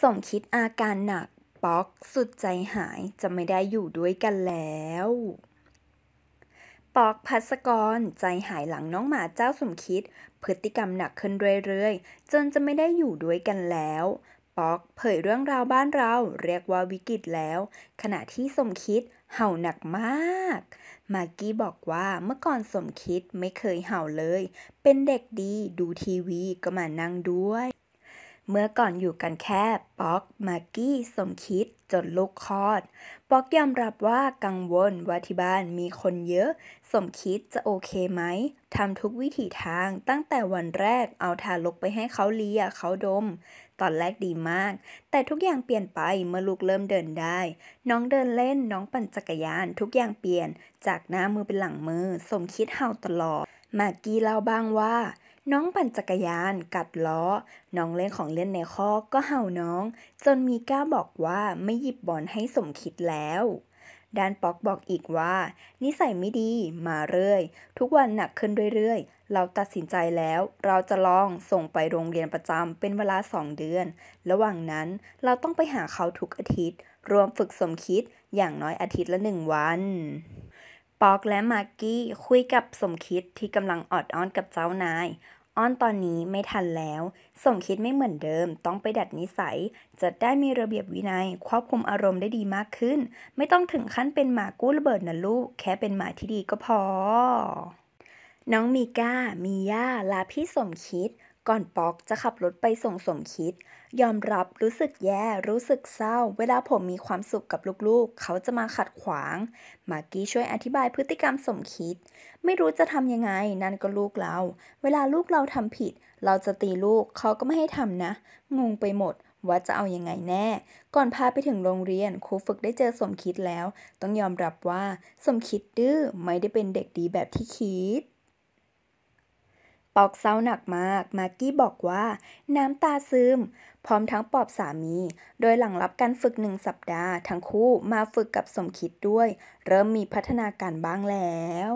สมคิดอาการหนัก ป๊อกสุดใจหายจะไม่ได้อยู่ด้วยกันแล้วปอกพัสกรใจหายหลังน้องหมาเจ้าสมคิด พฤติกรรมหนักขึ้นเรื่อยๆ จนจะไม่ได้อยู่ด้วยกันแล้วปอกเผยเรื่องราวบ้านเราเรียกว่าวิกฤตแล้ว ขณะที่สมคิดเห่าหนักมาก มากกี้บอกว่าเมื่อก่อนสมคิดไม่เคยเห่าเลย เป็นเด็กดีดูทีวีก็มานั่งด้วยเมื่อก่อนอยู่กันแค่ป๊อก มากกี้สมคิดจนลูกคลอดป๊อกยอมรับว่ากังวลว่าที่บ้านมีคนเยอะสมคิดจะโอเคไหมทำทุกวิถีทางตั้งแต่วันแรกเอาทารกไปให้เขาเลียเขาดม ตอนแรกดีมาก แต่ทุกอย่างเปลี่ยนไป เมื่อลูกเริ่มเดินได้ น้องเดินเล่นน้องปั่นจักรยานทุกอย่างเปลี่ยน จากหน้ามือเป็นหลังมือสมคิดเห่าตลอดมา์กี้เล่าบ้างว่าน้องปั่นจักรยานกัดล้อ น้องเล่นของเล่นในคอกก็เห่าน้อง จนมีก้าบอกว่าไม่หยิบบอลให้สมคิดแล้ว ด้านป๊อกบอกอีกว่า นิสัยไม่ดีมาเรื่อย ทุกวันหนักขึ้นเรื่อยๆ เราตัดสินใจแล้ว เราจะลองส่งไปโรงเรียนประจำเป็นเวลาสองเดือน ระหว่างนั้นเราต้องไปหาเขาทุกอาทิตย์ รวมฝึกสมคิดอย่างน้อยอาทิตย์ละหนึ่งวันป๊อกและมาร์กี้คุยกับสมคิดที่กำลังออดอ้อนกับเจ้านายอ้อนตอนนี้ไม่ทันแล้ว สมคิดไม่เหมือนเดิม ต้องไปดัดนิสัย จะได้มีระเบียบวินยัย ควบคุมอารมณ์ได้ดีมากขึ้น ไม่ต้องถึงขั้นเป็นหมากู้ระเบิดนะลูก แค่เป็นหมาที่ดีก็พอ น้องมีก้า มีย่าลาพี่สมคิดก่อนป๊อกจะขับรถไปส่งสมคิด ยอมรับรู้สึกแย่ รู้สึกเศร้า เวลาผมมีความสุขกับลูกๆ เขาจะมาขัดขวาง มากี้ช่วยอธิบายพฤติกรรมสมคิด ไม่รู้จะทำยังไง นั่นก็ลูกเราเวลาลูกเราทำผิดเราจะตีลูก เขาก็ไม่ให้ทำนะงงไปหมด ว่าจะเอาอยัางไงแน่ ก่อนพาไปถึงโรงเรียนครูฝึกได้เจอสมคิดแล้ว ต้องยอมรับว่า สมคิดดื้อไม่ได้เป็นเด็กดีแบบที่คิดปอกเศร้าหนักมาก มากกี้บอกว่า น้ำตาซึมพร้อมทั้งปอบสามี โดยหลังรับการฝึกหนึ่งสัปดาห์ ทั้งคู่มาฝึกกับสมคิดด้วย เริ่มมีพัฒนาการบ้างแล้ว